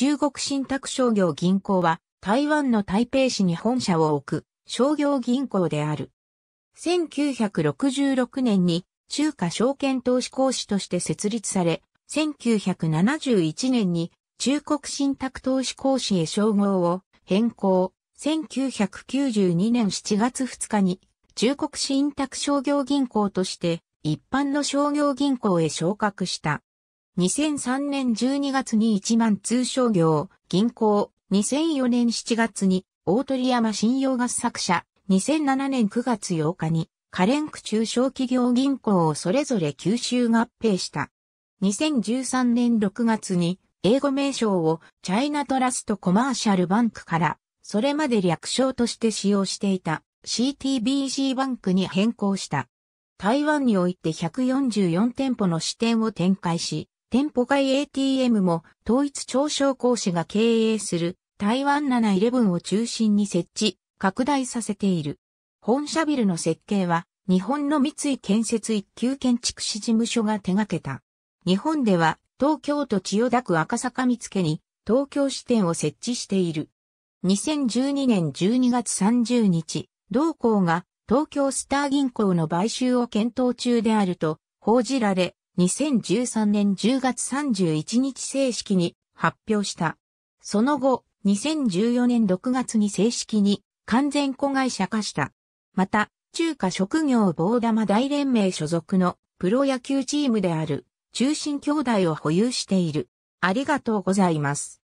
中国信託商業銀行は台湾の台北市に本社を置く商業銀行である。1966年に中華証券投資講師として設立され、1971年に中国信託投資講師へ称号を変更。1992年7月2日に中国信託商業銀行として一般の商業銀行へ昇格した。2003年12月に一万通商業、銀行、2004年7月に大鳥山信用合作社、2007年9月8日に、カレンク中小企業銀行をそれぞれ吸収合併した。2013年6月に、英語名称をチャイナトラストコマーシャルバンクから、それまで略称として使用していた CTBC バンクに変更した。台湾において144店舗の支店を展開し、店舗外 ATM も統一庁商工士が経営する台湾711を中心に設置、拡大させている。本社ビルの設計は日本の三井建設一級建築士事務所が手掛けた。日本では東京都千代田区赤坂見附に東京支店を設置している。2012年12月30日、同校が東京スター銀行の買収を検討中であると報じられ、2013年10月31日正式に発表した。その後、2014年6月に正式に完全子会社化した。また、中華職業棒玉大連盟所属のプロ野球チームである中心兄弟を保有している。ありがとうございます。